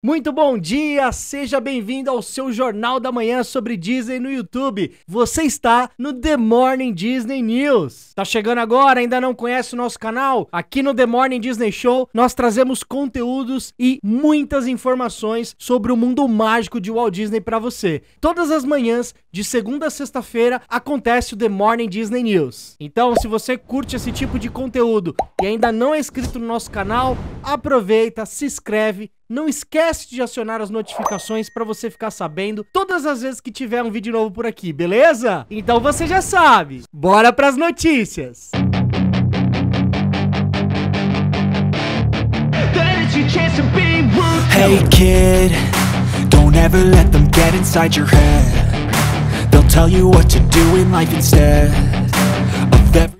Muito bom dia, seja bem-vindo ao seu Jornal da Manhã sobre Disney no YouTube. Você está no The Morning Disney News. Tá chegando agora, ainda não conhece o nosso canal? Aqui no The Morning Disney Show nós trazemos conteúdos e muitas informações sobre o mundo mágico de Walt Disney para você. Todas as manhãs, de segunda a sexta-feira, acontece o The Morning Disney News. Então, se você curte esse tipo de conteúdo e ainda não é inscrito no nosso canal, aproveita, se inscreve não esquece de acionar as notificações para você ficar sabendo todas as vezes que tiver um vídeo novo por aqui, beleza? Então você já sabe. Bora pras notícias. Hey kid, don't ever let them get inside your head. They'll tell you what to do in life instead.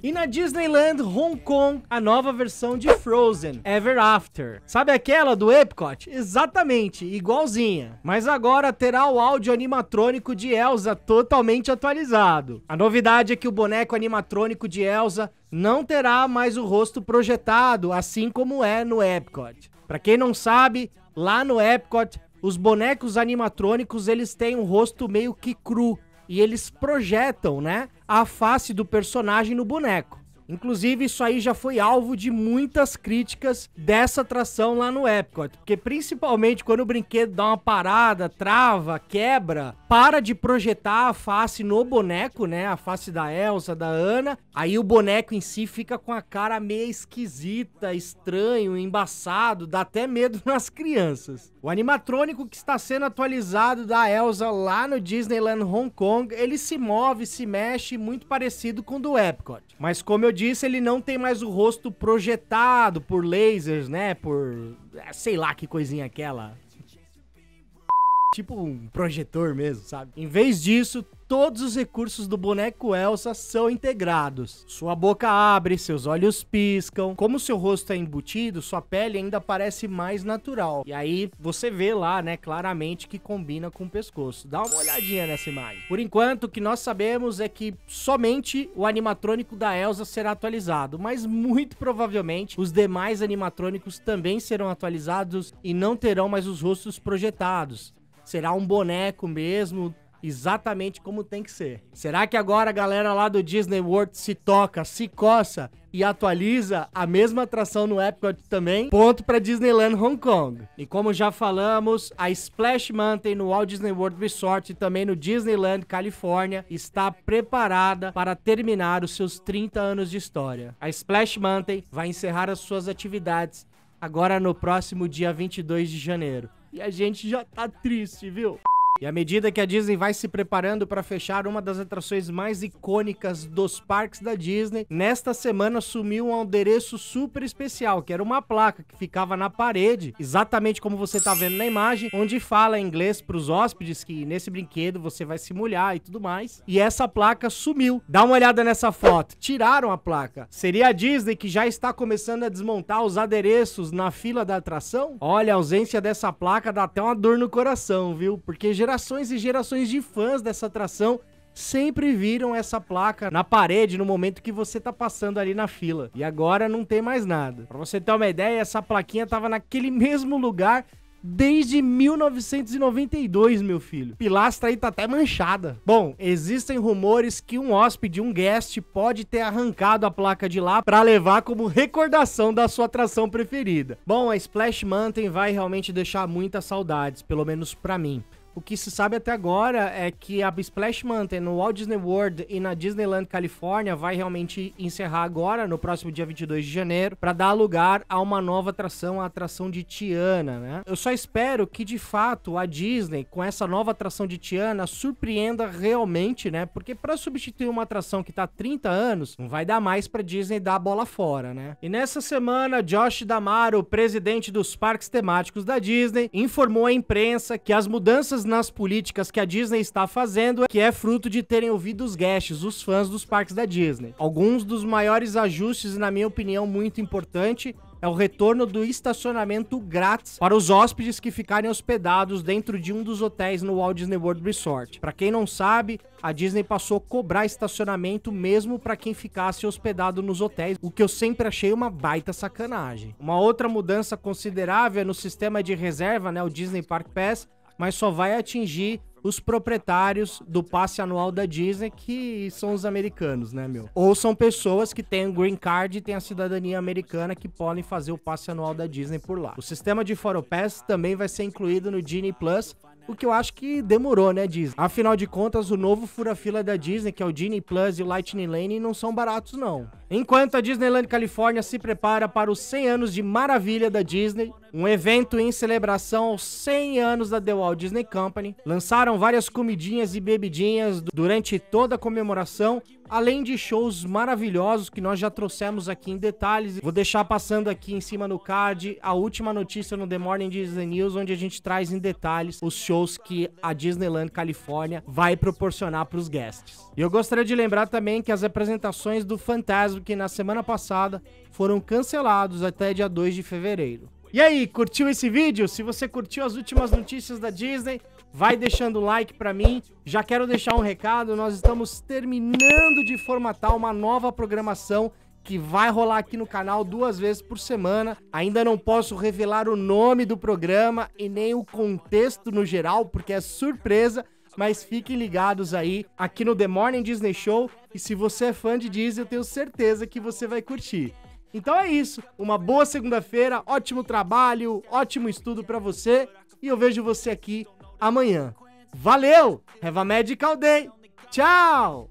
E na Disneyland Hong Kong, a nova versão de Frozen, Ever After. Sabe aquela do Epcot? Exatamente, igualzinha. Mas agora terá o áudio animatrônico de Elsa totalmente atualizado. A novidade é que o boneco animatrônico de Elsa não terá mais o rosto projetado, assim como é no Epcot. Para quem não sabe, lá no Epcot, os bonecos animatrônicos eles têm um rosto meio que cru, e eles projetam, né, a face do personagem no boneco. Inclusive, isso aí já foi alvo de muitas críticas dessa atração lá no Epcot, porque principalmente quando o brinquedo dá uma parada, trava, quebra, para de projetar a face no boneco, né? A face da Elsa, da Ana, aí o boneco em si fica com a cara meio esquisita, estranho, embaçado, dá até medo nas crianças. O animatrônico que está sendo atualizado da Elsa lá no Disneyland Hong Kong, ele se move, se mexe muito parecido com o do Epcot. Mas como eu disso, ele não tem mais o rosto projetado por lasers, né? Por. Ah, sei lá que coisinha aquela. Tipo um projetor mesmo, sabe? Em vez disso, todos os recursos do boneco Elsa são integrados. Sua boca abre, seus olhos piscam. Como seu rosto é embutido, sua pele ainda parece mais natural. E aí você vê lá, né, claramente que combina com o pescoço. Dá uma olhadinha nessa imagem. Por enquanto, o que nós sabemos é que somente o animatrônico da Elsa será atualizado, mas muito provavelmente os demais animatrônicos também serão atualizados e não terão mais os rostos projetados. Será um boneco mesmo, exatamente como tem que ser. Será que agora a galera lá do Disney World se toca, se coça e atualiza a mesma atração no Epcot também? Ponto para Disneyland Hong Kong. E como já falamos, a Splash Mountain no Walt Disney World Resort e também no Disneyland Califórnia está preparada para terminar os seus 30 anos de história. A Splash Mountain vai encerrar as suas atividades agora no próximo dia 22 de janeiro. E a gente já tá triste, viu? E à medida que a Disney vai se preparando para fechar uma das atrações mais icônicas dos parques da Disney, nesta semana sumiu um endereço super especial, que era uma placa que ficava na parede, exatamente como você está vendo na imagem, onde fala em inglês para os hóspedes que nesse brinquedo você vai se molhar e tudo mais. E essa placa sumiu. Dá uma olhada nessa foto. Tiraram a placa. Seria a Disney que já está começando a desmontar os adereços na fila da atração? Olha, a ausência dessa placa dá até uma dor no coração, viu? Porque geralmente Gerações e gerações de fãs dessa atração sempre viram essa placa na parede no momento que você tá passando ali na fila. E agora não tem mais nada. Para você ter uma ideia, essa plaquinha tava naquele mesmo lugar desde 1992, meu filho. Pilastra aí tá até manchada. Bom, existem rumores que um hóspede, um guest, pode ter arrancado a placa de lá para levar como recordação da sua atração preferida. Bom, a Splash Mountain vai realmente deixar muitas saudades, pelo menos para mim. O que se sabe até agora é que a Splash Mountain no Walt Disney World e na Disneyland Califórnia vai realmente encerrar agora, no próximo dia 22 de janeiro, para dar lugar a uma nova atração, a atração de Tiana, né? Eu só espero que de fato a Disney, com essa nova atração de Tiana, surpreenda realmente, né? Porque para substituir uma atração que tá há 30 anos, não vai dar mais para Disney dar a bola fora, né? E nessa semana, Josh Damaro, presidente dos parques temáticos da Disney, informou à imprensa que as mudanças nas políticas que a Disney está fazendo, que é fruto de terem ouvido os guests, os fãs dos parques da Disney. Alguns dos maiores ajustes, na minha opinião, muito importante, é o retorno do estacionamento grátis para os hóspedes que ficarem hospedados dentro de um dos hotéis no Walt Disney World Resort. Para quem não sabe, a Disney passou a cobrar estacionamento mesmo para quem ficasse hospedado nos hotéis, o que eu sempre achei uma baita sacanagem. Uma outra mudança considerável é no sistema de reserva, né, o Disney Park Pass, mas só vai atingir os proprietários do passe anual da Disney, que são os americanos, né, meu? Ou são pessoas que têm o um green card e têm a cidadania americana que podem fazer o passe anual da Disney por lá. O sistema de Foro Pass também vai ser incluído no Genie Plus, o que eu acho que demorou, né, Disney? Afinal de contas, o novo fura-fila da Disney, que é o Disney Plus e o Lightning Lane, não são baratos, não. Enquanto a Disneyland Califórnia se prepara para os 100 anos de maravilha da Disney, um evento em celebração aos 100 anos da The Walt Disney Company. Lançaram várias comidinhas e bebidinhas durante toda a comemoração, além de shows maravilhosos que nós já trouxemos aqui em detalhes. Vou deixar passando aqui em cima no card a última notícia no The Morning Disney News, onde a gente traz em detalhes os shows que a Disneyland Califórnia vai proporcionar para os guests. E eu gostaria de lembrar também que as apresentações do Fantasmic na semana passada foram cancelados até dia 2 de fevereiro. E aí, curtiu esse vídeo? Se você curtiu as últimas notícias da Disney, vai deixando o like para mim. Já quero deixar um recado, nós estamos terminando de formatar uma nova programação que vai rolar aqui no canal duas vezes por semana. Ainda não posso revelar o nome do programa e nem o contexto no geral, porque é surpresa, mas fiquem ligados aí aqui no The Morning Disney Show. E se você é fã de Disney, eu tenho certeza que você vai curtir. Então é isso. Uma boa segunda-feira, ótimo trabalho, ótimo estudo para você e eu vejo você aqui amanhã. Valeu! Have a Medical Day! Tchau!